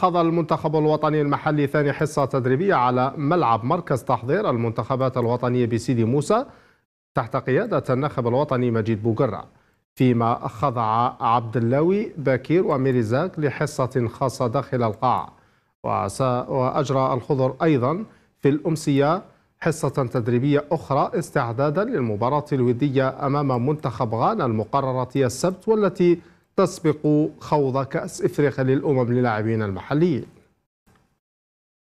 خاض المنتخب الوطني المحلي ثاني حصة تدريبية على ملعب مركز تحضير المنتخبات الوطنية بسيدي موسى تحت قيادة الناخب الوطني مجيد بوغرة فيما خضع عبد اللاوي باكير وميريزاك لحصة خاصة داخل القاعة وأجرى الخضر أيضا في الأمسية حصة تدريبية أخرى استعدادا للمباراة الودية أمام منتخب غانا المقررة السبت والتي تسبق خوض كأس إفريقيا للأمم للاعبين المحليين